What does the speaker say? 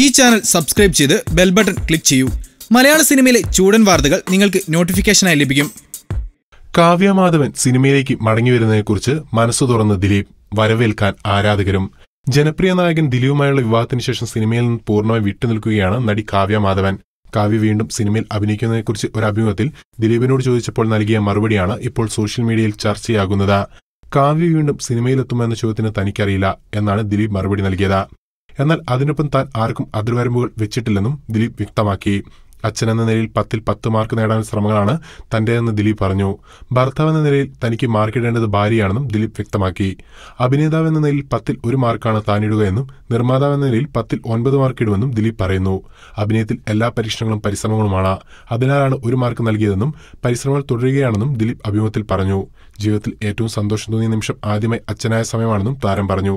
ഈ channel subscribe ചെയ്ത് bell button click ചെയ്യൂ മലയാള സിനിമയിലെ ചൂടൻ വാർത്തകൾ നിങ്ങൾക്ക് നോട്ടിഫിക്കേഷനായി ലഭിക്കും കാവ്യമാധവൻ സിനിമയിലേക്ക് മടങ്ങി വരുന്നതിനെക്കുറിച്ച് മനസ്സു തുറന്ന് ദിലീപ് വരവേൽക്കാൻ ആരാധകരും ജനപ്രിയ നായകൻ ദിലീപുമായുള്ള വിവാഹത്തിന് ശേഷം സിനിമയിൽ നിന്ന് പൂർണ്ണമായി വിട്ടുനിൽക്കുകയാണ് നടി കാവ്യ മാധവൻ കാവ്യ വീണ്ടും സിനിമയിൽ അഭിനയിക്കുന്നതിനെക്കുറിച്ച് ഒരു അഭിമുഖത്തിൽ ദിലീപിനോട് ചോദിച്ചപ്പോൾ നൽകിയ മറുപടിയാണ് ഇപ്പോൾ സോഷ്യൽ മീഡിയയിൽ ചർച്ചയാകുന്നത് കാവ്യ വീണ്ടും സിനിമയിലെത്തുമെന്ന ചോദ്യത്തിന് തനിക്കറിയില്ല എന്നാണ് ദിലീപ് മറുപടി നൽകിയത് എന്നാൽ അതിനൊപ്പം താൻ ആർക്കും അതിർവരമ്പുകൾ വെച്ചിട്ടില്ലെന്നും ദിലീപ് വ്യക്തമാക്കി അച്ഛൻ എന്ന നിലയിൽ പത്തിൽ പത്ത് മാർക്ക് നേടാൻ ശ്രമങ്ങളാണ് തന്റേതെന്ന് ദിലീപ് പറഞ്ഞു ഭർത്താവ് എന്ന നിലയിൽ തനിക്ക് മാർക്കിടേണ്ടത് ഭാര്യയാണെന്നും ദിലീപ് വ്യക്തമാക്കി എന്ന നിലയിൽ പത്തിൽ ഒരു മാർക്കാണ് താനിടുകയെന്നും എന്ന നിലയിൽ പത്തിൽ ഒൻപത് മാർക്ക് ഇടുമെന്നും ദിലീപ് പറയുന്നു അഭിനയത്തിൽ എല്ലാ പരീക്ഷണങ്ങളും പരിശ്രമങ്ങളുമാണ് അതിനാലാണ് ഒരു മാർക്ക് നൽകിയതെന്നും പരിശ്രമങ്ങൾ തുടരുകയാണെന്നും ദിലീപ് അഭിമുഖത്തിൽ പറഞ്ഞു ജീവിതത്തിൽ ഏറ്റവും സന്തോഷം തോന്നിയ നിമിഷം ആദ്യമായി അച്ഛനായ സമയമാണെന്നും താരം പറഞ്ഞു